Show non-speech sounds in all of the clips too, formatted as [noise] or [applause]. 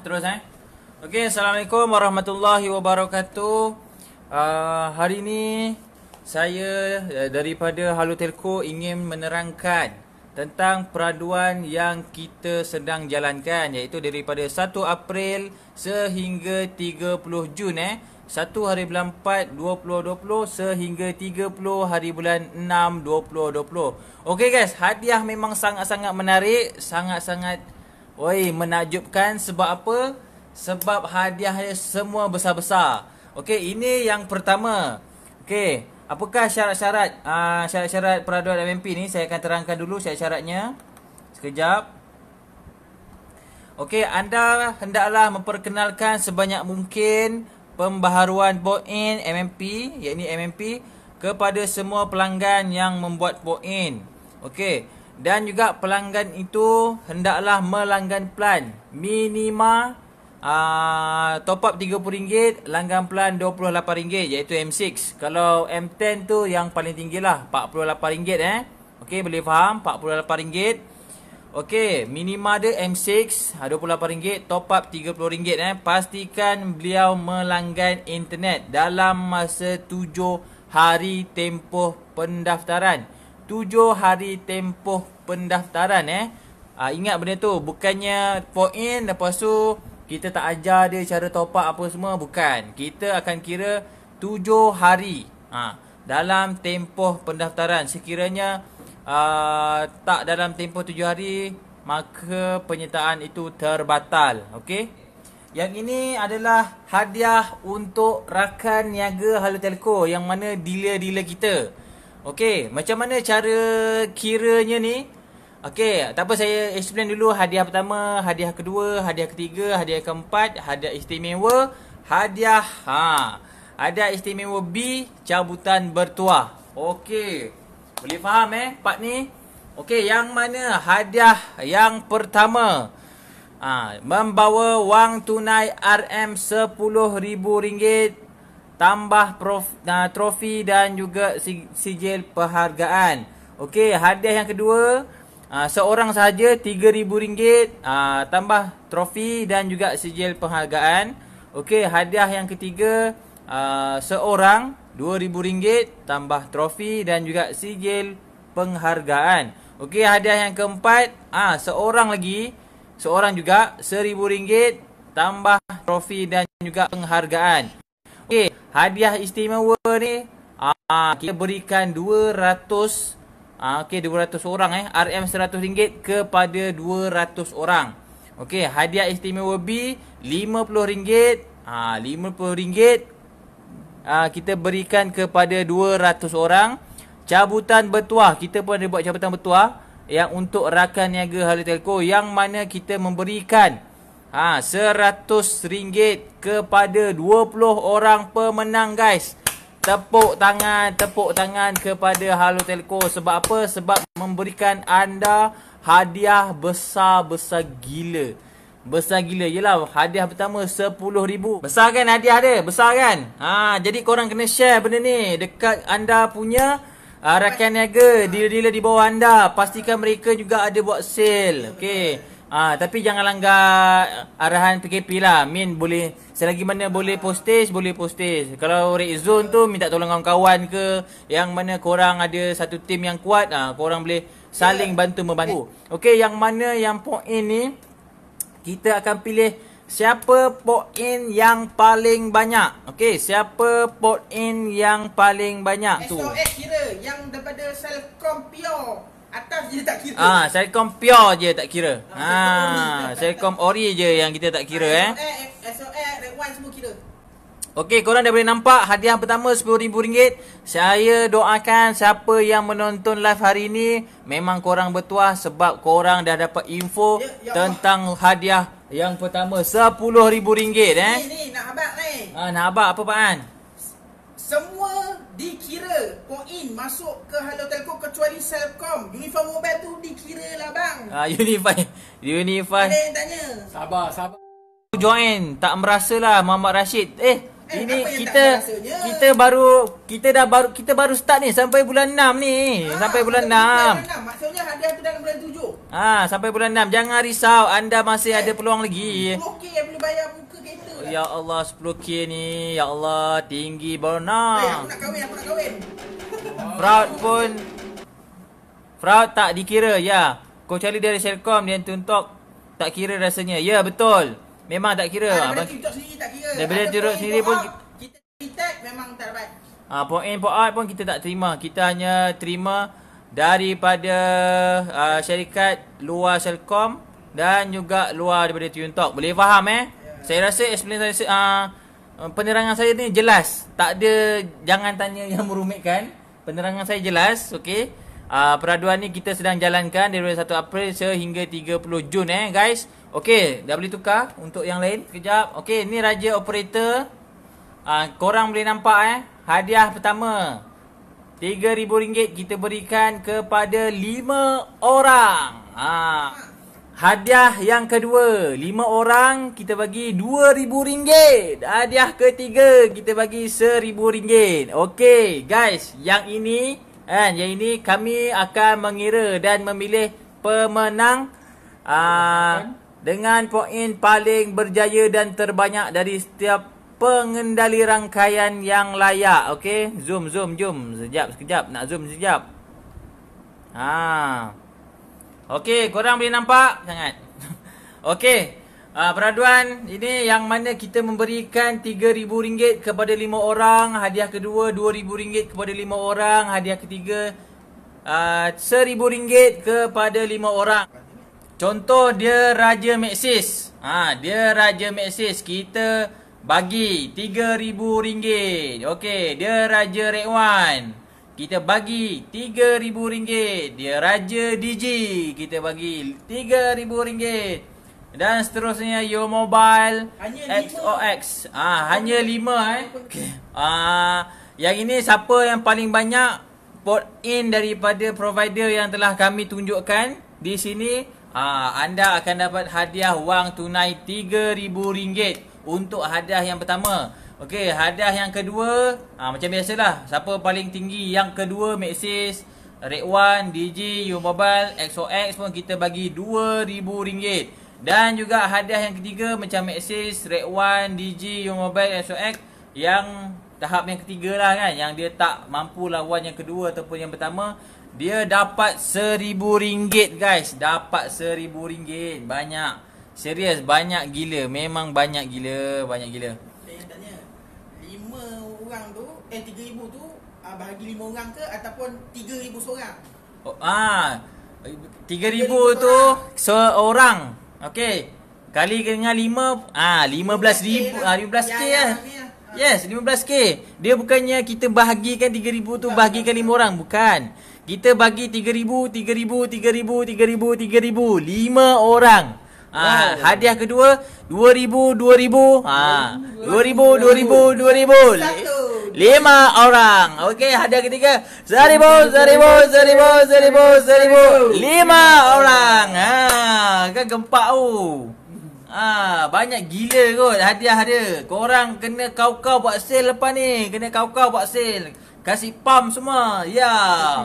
Terus eh. Okey, assalamualaikum warahmatullahi wabarakatuh. Uh, hari ini saya eh, daripada Halo Telco ingin menerangkan tentang peraduan yang kita sedang jalankan iaitu daripada 1 April sehingga 30 Jun eh. 1 hari bulan 4 2020 sehingga 30 hari bulan 6 2020. Okey guys, hadiah memang sangat-sangat menarik, sangat-sangat Oi, menakjubkan sebab apa? Sebab hadiahnya semua besar-besar. Okey, ini yang pertama. Okey, apakah syarat-syarat ah, syarat-syarat peraduan MMP ni? Saya akan terangkan dulu syarat-syaratnya. Sekejap. Okey, anda hendaklah memperkenalkan sebanyak mungkin pembaharuan BOIN MMP, iaitu MMP kepada semua pelanggan yang membuat BOIN. Okey dan juga pelanggan itu hendaklah melanggan plan minima aa, uh, top up RM30 langgan plan RM28 iaitu M6 kalau M10 tu yang paling tinggilah RM48 eh okey boleh faham RM48 okey minima dia M6 ha, RM28 top up RM30 eh pastikan beliau melanggan internet dalam masa 7 hari tempoh pendaftaran Tujuh hari tempoh pendaftaran eh. Ha, ingat benda tu. Bukannya point lepas tu kita tak ajar dia cara top up apa semua. Bukan. Kita akan kira tujuh hari ha, dalam tempoh pendaftaran. Sekiranya uh, tak dalam tempoh tujuh hari maka penyertaan itu terbatal. Okey. Yang ini adalah hadiah untuk rakan niaga Halo Telco yang mana dealer-dealer kita. Okey, macam mana cara kiranya ni? Okey, tak apa saya explain dulu hadiah pertama, hadiah kedua, hadiah ketiga, hadiah keempat, hadiah istimewa, hadiah ha. ada istimewa B cabutan bertuah. Okey. Boleh faham eh part ni? Okey, yang mana hadiah yang pertama? Ha, membawa wang tunai RM10,000 tambah prof, uh, trofi dan juga sijil perhargaan. Okey, hadiah yang kedua, uh, seorang sahaja RM3000 uh, tambah trofi dan juga sijil penghargaan. Okey, hadiah yang ketiga, uh, seorang RM2000 tambah trofi dan juga sijil penghargaan. Okey, hadiah yang keempat, ah uh, seorang lagi, seorang juga RM1000 tambah trofi dan juga penghargaan. Okey hadiah istimewa ni aa, ah, kita berikan 200 ah okey 200 orang eh RM100 kepada 200 orang. Okey hadiah istimewa B RM50 ah RM50 ah kita berikan kepada 200 orang. Cabutan bertuah kita pun ada buat cabutan bertuah yang untuk rakan niaga Halal yang mana kita memberikan Ha, RM100 kepada 20 orang pemenang guys. Tepuk tangan, tepuk tangan kepada Halo Telco. Sebab apa? Sebab memberikan anda hadiah besar-besar gila. Besar gila. lah hadiah pertama RM10,000. Besar kan hadiah dia? Besar kan? Ha, jadi korang kena share benda ni. Dekat anda punya uh, rakan niaga, dealer-dealer di bawah anda. Pastikan mereka juga ada buat sale. Okay. Ah ha, tapi jangan langgar arahan PKP lah. Min boleh selagi mana boleh postage, boleh postage. Kalau red zone tu minta tolong kawan-kawan ke yang mana korang ada satu tim yang kuat, ah ha, korang boleh saling ya. bantu membantu. Okey, yang mana yang point ni kita akan pilih siapa point yang paling banyak. Okey, siapa point yang paling banyak tu. SOS kira yang daripada Selcom Pure atas je tak kira. Ah, saya kom pure je tak kira. Ah, Ha, kom ah, ori je yang kita tak kira eh. SOR, eh, r semua kira. Okey, korang dah boleh nampak hadiah pertama RM10,000. Saya doakan siapa yang menonton live hari ini memang korang bertuah sebab korang dah dapat info ya, ya tentang hadiah yang pertama RM10,000 eh. Ini ni, nak abak ni. Ha, nak abak apa Pak An? Semua dikira poin masuk ke Hello Telco kecuali Selcom. Unify Mobile tu dikira lah bang. Ah uh, Unify. [laughs] Unify. Ada yang tanya. Sabar, sabar. Join tak merasa lah Muhammad Rashid. Eh, Eh, ini kita kita baru kita dah baru kita baru start ni sampai bulan 6 ni ha, sampai bulan 6. bulan 6 maksudnya hadiah tu dalam bulan 7 ha ah, sampai bulan 6 jangan risau anda masih eh, ada peluang lagi okey boleh bayar Ya Allah 10k ni Ya Allah tinggi baru nak eh, Aku nak kahwin aku nak kahwin Fraud pun Fraud tak dikira ya Kau cari dari Selcom dia tuntok Tak kira rasanya Ya betul Memang tak kira ha, Daripada tuntok sendiri tak kira Daripada tuntok sendiri pun Kita detect memang tak dapat ha, Point in point out pun kita tak terima Kita hanya terima Daripada uh, syarikat luar Selcom dan juga luar daripada Tune Boleh faham eh? Saya rasa explanation saya uh, penerangan saya ni jelas. Tak ada jangan tanya yang merumitkan. Penerangan saya jelas, okey. Uh, peraduan ni kita sedang jalankan dari 1 April sehingga 30 Jun eh guys. Okey, dah boleh tukar untuk yang lain. Kejap. Okey, ni raja operator. Uh, korang boleh nampak eh. Hadiah pertama RM3000 kita berikan kepada 5 orang. Ah. Uh. Hadiah yang kedua, lima orang kita bagi dua ribu ringgit. Hadiah ketiga kita bagi seribu ringgit. Okey, guys, yang ini kan, yang ini kami akan mengira dan memilih pemenang aa, ah, dengan poin paling berjaya dan terbanyak dari setiap pengendali rangkaian yang layak. Okey, zoom, zoom, zoom. Sejap sekejap. Nak zoom, sejap. Ah. Okey, korang boleh nampak sangat. [laughs] Okey. Uh, peraduan ini yang mana kita memberikan RM3,000 kepada 5 orang Hadiah kedua RM2,000 kepada 5 orang Hadiah ketiga ah, RM1,000 uh, kepada 5 orang Contoh dia Raja Maxis ha, ah, Dia Raja Maxis Kita bagi RM3,000 Okay, dia Raja Rekwan kita bagi rm ringgit Dia Raja DJ. Kita bagi rm ringgit Dan seterusnya Your Mobile hanya XOX lima. Ha, Hanya RM5 eh ha, Yang ini siapa yang paling banyak Port in daripada provider yang telah kami tunjukkan Di sini ha, Anda akan dapat hadiah wang tunai rm ringgit Untuk hadiah yang pertama Okey, hadiah yang kedua, ha, macam biasalah. Siapa paling tinggi yang kedua Maxis Red One DJ, U Mobile XOX pun kita bagi RM2000. Dan juga hadiah yang ketiga macam Maxis Red One DJ, U Mobile XOX yang tahap yang ketiga lah kan yang dia tak mampu lawan yang kedua ataupun yang pertama dia dapat RM1000 guys dapat RM1000 banyak serius banyak gila memang banyak gila banyak gila orang tu eh tiga ribu tu uh, ah, bahagi 5 orang ke ataupun 3000 seorang? Oh, ah. tiga ribu tu seorang. okay Kali dengan 5 ah 15000 lah. ah, lima belas k ya, ya, lah. lah. Ah. Yes, lima belas k Dia bukannya kita bahagikan tiga ribu tu tak, bahagikan tak, orang, bukan. Kita bagi tiga tiga ribu ribu tiga ribu tiga ribu tiga ribu lima orang. Ah, hadiah kedua dua ribu dua ribu 2000, dua ribu dua ribu dua ribu 2000 lima orang. Okey, hadiah ketiga. Seribu, seribu, seribu, seribu, seribu. Lima orang. Ha, kan gempak tu. Ha, banyak gila kot hadiah dia. Korang kena kau-kau buat sale lepas ni. Kena kau-kau buat sale. Kasih pump semua. Ya. Yeah.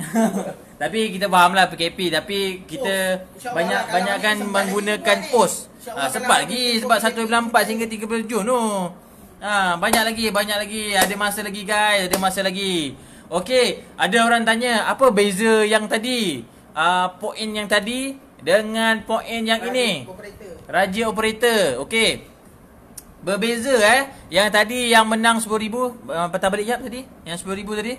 [laughs] tapi kita faham lah PKP tapi kita oh, banyak banyakkan menggunakan pos. Ha, sebab lagi sebab 194 sehingga 30 Jun tu. No. Ha, banyak lagi, banyak lagi. Ada masa lagi guys, ada masa lagi. Okey, ada orang tanya apa beza yang tadi? Ah uh, poin yang tadi dengan poin yang Raja ini. Operator. Raja operator. Okey. Berbeza eh. Yang tadi yang menang 10000, uh, patah balik jap tadi. Yang 10000 tadi.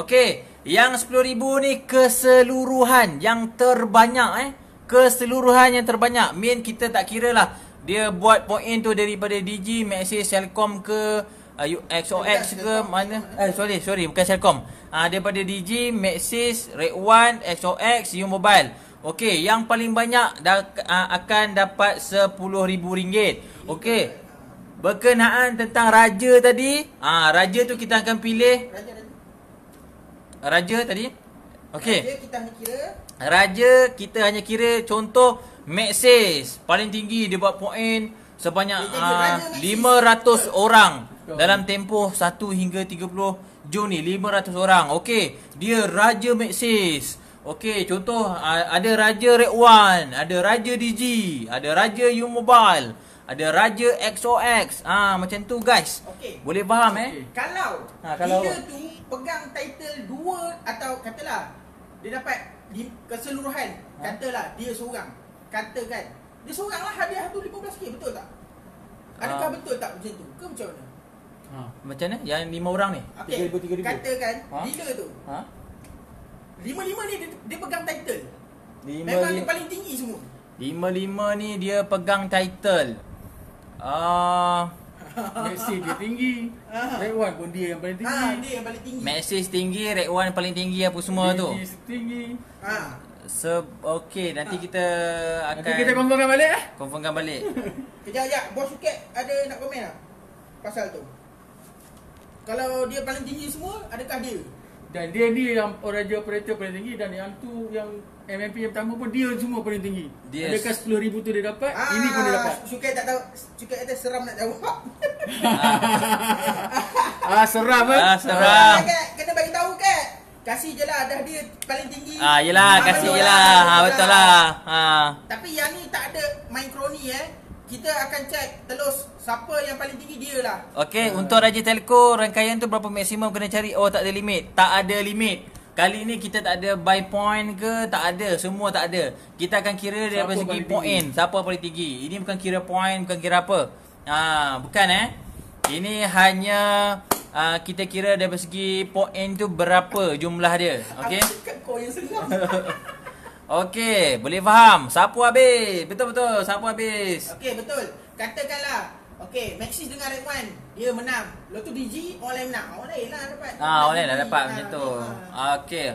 Okey, yang 10000 ni keseluruhan yang terbanyak eh. Keseluruhan yang terbanyak. Main kita tak kira lah dia buat point tu daripada Digi, Maxis, Selcom ke uh, XOX eh, ke mana? Eh sorry, sorry bukan Selcom. Ah uh, daripada Digi, Maxis, Red One, XOX, U Mobile. Okey, yang paling banyak dah, uh, akan dapat RM10,000. Okey. Berkenaan tentang raja tadi, ah uh, raja tu kita akan pilih raja tadi. Okey. Raja kita hanya kira. Raja kita hanya kira contoh Max paling tinggi dia buat poin sebanyak uh, ah, 500 orang dalam tempoh 1 hingga 30 Jun ni 500 orang. Okey, dia raja Max Okey, contoh uh, ada raja Red One, ada raja DG, ada raja U Mobile, ada raja XOX. Ah ha, macam tu guys. Okay. Boleh faham okay. eh? Kalau ha, kalau dia tu pegang title dua atau katalah dia dapat di keseluruhan ha. katalah dia seorang kata kan dia seorang lah hadiah tu 15k betul tak? Adakah uh, betul tak macam tu? Ke macam mana? Ha. Macam mana? Yang lima orang ni? Okay. 3,000, 3,000. Kata kan, ha? dealer tu. Ha? Lima-lima ni dia, dia pegang title. Lima, Memang dia paling tinggi semua. Lima-lima ni dia pegang title. Ah, uh, [laughs] Message dia tinggi. Ha. Red One pun dia yang paling tinggi. Ha, dia yang paling tinggi. Messi tinggi, Red One paling tinggi apa semua dia tu. Dia tinggi. Ha. So, okey nanti ha. kita akan Nanti kita confirmkan balik eh Confirmkan balik [laughs] Kejap, kejap, bos suket ada nak komen tak? Pasal tu Kalau dia paling tinggi semua, adakah dia? Dan dia ni yang orang raja operator paling tinggi dan yang tu yang MMP yang pertama pun dia semua paling tinggi. Yes. Adakah sepuluh ribu tu dia dapat? Ah, ini pun dia dapat. Cukai tak tahu. Cukai kata seram nak jawab. [laughs] ah, seram kan? Ah, seram. Ah, seram. Ah, seram kasih je lah dah dia paling tinggi. Ah, yelah, ha, kasih je lah. Ha, betul lah. Ha. Tapi yang ni tak ada main kroni eh. Kita akan cek telus siapa yang paling tinggi dia lah. Okay, uh. untuk Raja Telco, rangkaian tu berapa maksimum kena cari? Oh, tak ada limit. Tak ada limit. Kali ni kita tak ada buy point ke, tak ada, semua tak ada. Kita akan kira dia daripada segi point, siapa paling tinggi. Ini bukan kira point, bukan kira apa. Ha, bukan eh. Ini hanya uh, kita kira dari segi point tu berapa jumlah dia. Okey. [laughs] Okey, boleh faham. Sapu habis. Betul betul, sapu habis. Okey, betul. Katakanlah Okay, Maxis dengan Rekman Dia menang Lepas tu DG, orang lain menang Orang lain lah dapat Ah, orang lain lah dapat macam tu lah. Okay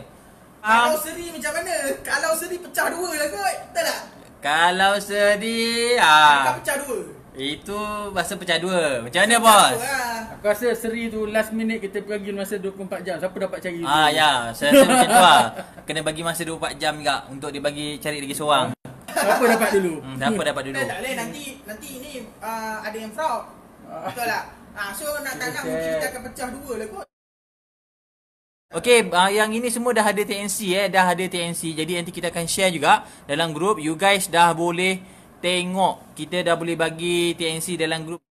Kalau um, seri macam mana? Kalau seri pecah dua lah kot Betul tak? Kalau seri ah. Tak pecah dua itu masa pecah dua. Macam mana bos? Lah. Aku rasa seri tu last minute kita pergi masa 24 jam. Siapa dapat cari? Ah ya, saya rasa macam tu lah. Kena bagi masa 24 jam juga untuk dia bagi cari lagi seorang. Siapa dapat dulu? Hmm, siapa hmm. dapat dulu? Eh, tak, boleh nanti nanti ini uh, ada yang fraud. Ah. Betul tak? Ah so nak tak nak mungkin kita akan pecah dua lah kot. Okey, uh, yang ini semua dah ada TNC eh, dah ada TNC. Jadi nanti kita akan share juga dalam grup. You guys dah boleh tengok kita dah boleh bagi TNC dalam grup